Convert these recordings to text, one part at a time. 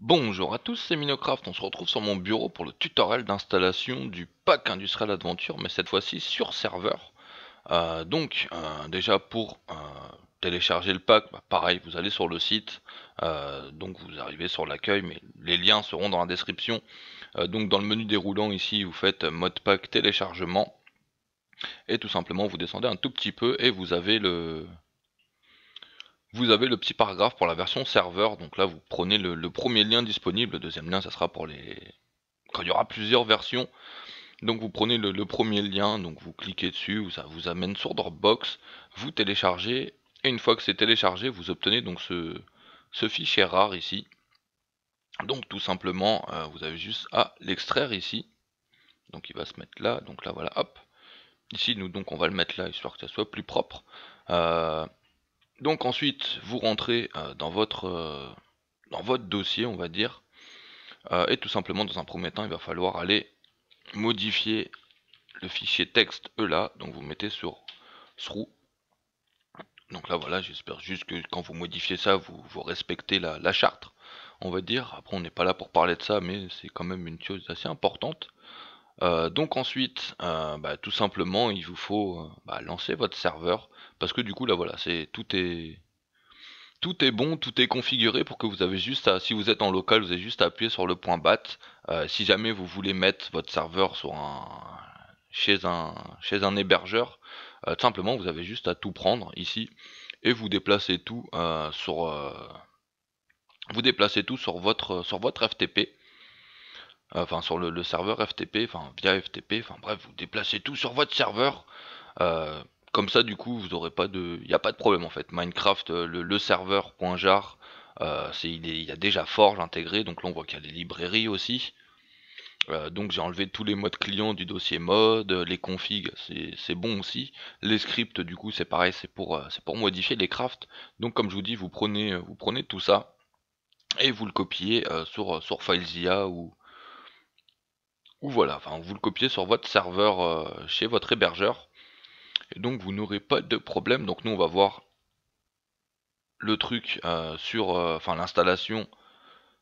Bonjour à tous, c'est Minocraft, on se retrouve sur mon bureau pour le tutoriel d'installation du pack Industrial Adventure, mais cette fois-ci sur serveur. Euh, donc, euh, déjà pour euh, télécharger le pack, bah, pareil, vous allez sur le site, donc vous arrivez sur l'accueil, mais les liens seront dans la description. donc dans le menu déroulant ici, vous faites mode pack téléchargement, et tout simplement vous descendez un tout petit peu et vous avez le, vous avez le petit paragraphe pour la version serveur, donc là vous prenez le, premier lien disponible, le deuxième lien ça sera pour les... quand il y aura plusieurs versions. Donc vous prenez le, premier lien, donc vous cliquez dessus, ça vous amène sur Dropbox, vous téléchargez, et une fois que c'est téléchargé, vous obtenez donc ce, ce fichier rare ici. Donc tout simplement, euh, vous avez juste à l'extraire ici. Donc il va se mettre là, donc là voilà, hop. Ici, nous donc on va le mettre là, histoire que ça soit plus propre. Euh, donc ensuite, vous rentrez euh, dans votre, euh, dans votre dossier, on va dire. Euh, et tout simplement, dans un premier temps, il va falloir aller modifier le fichier texte ELA. Donc vous mettez sur Through. Donc là, voilà, j'espère juste que quand vous modifiez ça, vous, respectez la, charte, on va dire. Après, on n'est pas là pour parler de ça, mais c'est quand même une chose assez importante. donc ensuite, bah, tout simplement, il vous faut bah, lancer votre serveur. Parce que du coup, là, voilà, c'est tout est tout est bon, tout est configuré pour que vous avez juste à, si vous êtes en local, vous avez juste à appuyer sur le point bat. Euh, si jamais vous voulez mettre votre serveur sur un, chez un, chez un hébergeur, euh, simplement vous avez juste à tout prendre ici et vous déplacez tout euh, sur, vous déplacez tout sur votre, sur votre FTP. Enfin sur le, le serveur FTP, enfin via FTP, enfin bref, vous déplacez tout sur votre serveur comme ça, du coup, vous aurez pas de, il n'y a pas de problème en fait. Minecraft, euh, le, serveur.jar, .jar, euh, c'est, il, y a déjà Forge intégré, donc là on voit qu'il y a les librairies aussi. Euh, donc j'ai enlevé tous les modes clients du dossier mode, les configs, c'est bon aussi. Les scripts, du coup, c'est pareil, c'est pour, modifier les crafts. Donc comme je vous dis, vous prenez, vous prenez tout ça et vous le copiez sur, sur ou, ou voilà, enfin vous le copiez sur votre serveur chez votre hébergeur et donc vous n'aurez pas de problème. Donc nous on va voir le truc euh, sur, euh, enfin l'installation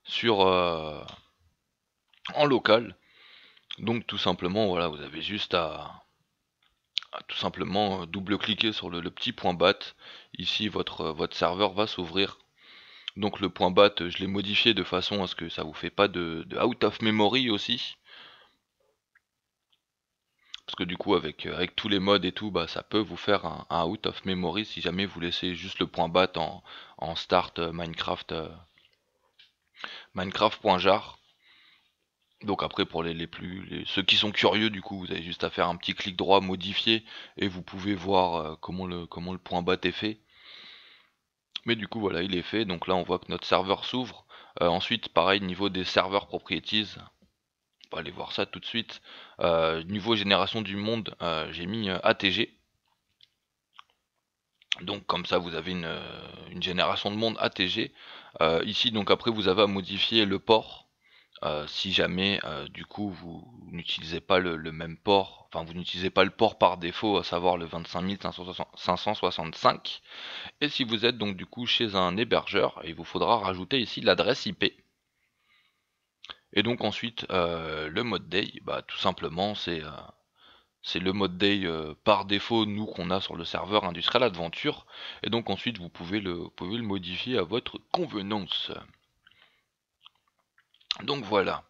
sur euh, en local. Donc tout simplement, voilà, vous avez juste à, tout simplement double-cliquer sur le, petit point bat. Ici, votre, votre serveur va s'ouvrir. Donc le point bat, je l'ai modifié de façon à ce que ça vous fait pas de out of memory aussi. Parce que du coup, avec, euh, avec tous les modes et tout, bah, ça peut vous faire un, out of memory si jamais vous laissez juste le point bat en, start euh, Minecraft. Euh, Minecraft.jar. Donc après pour les, les plus ceux qui sont curieux du coup vous avez juste à faire un petit clic droit modifier et vous pouvez voir comment le comment le point bat est fait. Mais du coup voilà il est fait donc là on voit que notre serveur s'ouvre. ensuite pareil niveau des serveurs properties on aller voir ça tout de suite. Euh, niveau génération du monde, euh, j'ai mis euh, ATG. Donc comme ça vous avez une, génération de monde ATG. ici donc après vous avez à modifier le port. si jamais du coup vous n'utilisez pas le, même port, enfin vous n'utilisez pas le port par défaut, à savoir le 25565. Et si vous êtes donc du coup chez un hébergeur, il vous faudra rajouter ici l'adresse IP. Et donc ensuite, euh, le mode day, bah, tout simplement, c'est euh, le mode day euh, par défaut, nous, qu'on a sur le serveur Industrial Adventure. Et donc ensuite, vous pouvez le, pouvez le modifier à votre convenance. Donc voilà,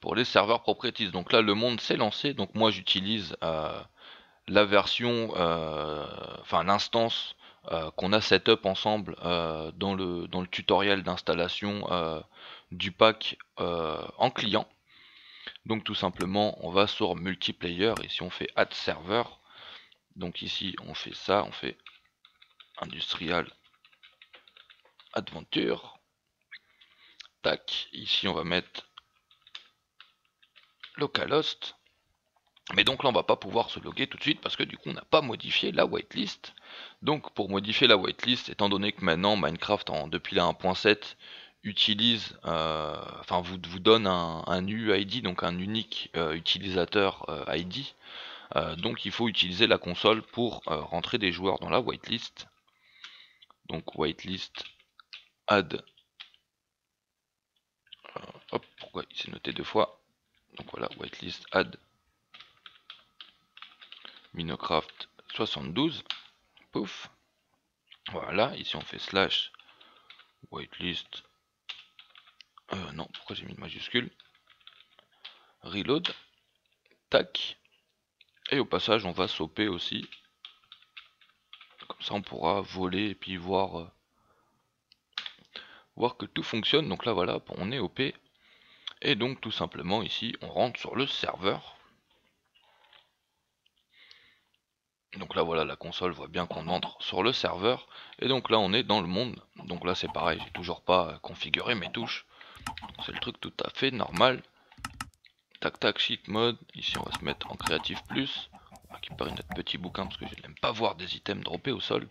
pour les serveurs propriétistes. Donc là, le monde s'est lancé. Donc moi, j'utilise la version, enfin l'instance qu'on a setup ensemble dans, le, dans le tutoriel d'installation du pack euh, en client. Donc tout simplement, on va sur multiplayer, et si on fait add server. Donc ici, on fait ça, on fait industrial adventure. Tac, ici on va mettre localhost. Mais donc là, on va pas pouvoir se loguer tout de suite parce que du coup, on n'a pas modifié la whitelist. Donc pour modifier la whitelist, étant donné que maintenant Minecraft, en, depuis la 1.7, utilise, euh, enfin vous, vous donne un, un, UUID, donc un unique euh, utilisateur euh, ID. donc il faut utiliser la console pour rentrer des joueurs dans la whitelist. Donc whitelist add. hop, pourquoi il s'est noté deux fois Donc voilà, whitelist add Minocraft 72. Pouf. Voilà, ici on fait slash whitelist euh, non, pourquoi j'ai mis une majuscule Reload. Tac. Et au passage, on va sauper aussi. Comme ça, on pourra voler et puis voir, euh, voir que tout fonctionne. Donc là, voilà, on est OP. Et donc, tout simplement, ici, on rentre sur le serveur. Donc là, voilà, la console voit bien qu'on entre sur le serveur. Et donc là, on est dans le monde. Donc là, c'est pareil, j'ai toujours pas configuré mes touches. C'est le truc tout à fait normal. Tac tac chic mode. Ici on va se mettre en créatif plus. On ah, récupérer notre petit bouquin parce que je n'aime pas voir des items droppés au sol.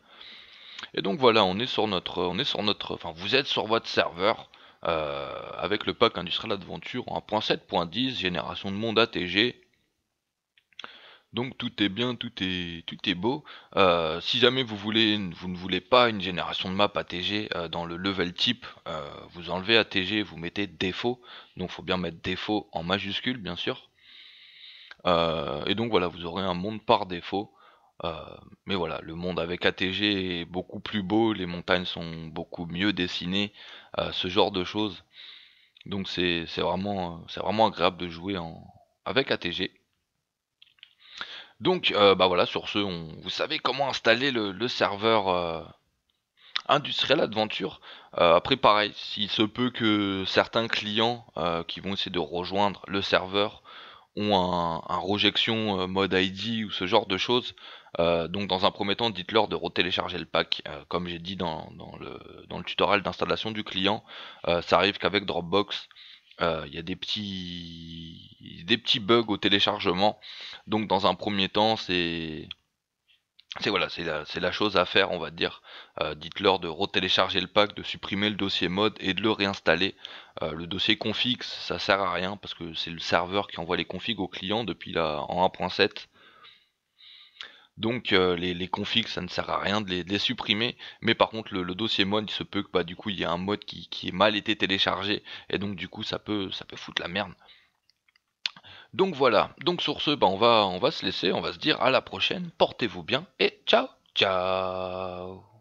Et donc voilà, on est sur notre. On est sur notre. Enfin vous êtes sur votre serveur. Euh, avec le pack industriel adventure en 1.7.10, génération de monde ATG, donc tout est bien, tout est, tout est beau. Euh, si jamais vous, voulez, vous ne voulez pas une génération de map ATG euh, dans le level type, euh, vous enlevez ATG, vous mettez défaut. Donc il faut bien mettre défaut en majuscule, bien sûr. et donc voilà, vous aurez un monde par défaut. mais voilà, le monde avec ATG est beaucoup plus beau, les montagnes sont beaucoup mieux dessinées, ce genre de choses. Donc c'est vraiment, vraiment agréable de jouer en, avec ATG. Donc, euh, bah voilà, sur ce, on, vous savez comment installer le, serveur euh, industriel Adventure. Euh, après, pareil, s'il se peut que certains clients qui vont essayer de rejoindre le serveur ont un, rejection mode ID ou ce genre de choses. donc, dans un premier temps, dites-leur de retélécharger le pack. comme j'ai dit dans, le, dans, le, tutoriel d'installation du client, ça arrive qu'avec Dropbox, euh, il y a des petits, bugs au téléchargement. Donc dans un premier temps, c'est voilà, c'est la, chose à faire, on va dire. Euh, dites-leur de retélécharger le pack, de supprimer le dossier mode et de le réinstaller. Euh, le dossier config, ça sert à rien parce que c'est le serveur qui envoie les configs au client depuis la en 1.7. Donc euh, les, configs, ça ne sert à rien de les, supprimer. Mais par contre, le, dossier mode il se peut que bah, du coup, il y a un mode qui, ait mal été téléchargé. Et donc, du coup, ça peut, ça peut foutre la merde. Donc voilà. Donc sur ce, bah, on, va, on va se laisser. On va se dire à la prochaine. Portez-vous bien. Et ciao Ciao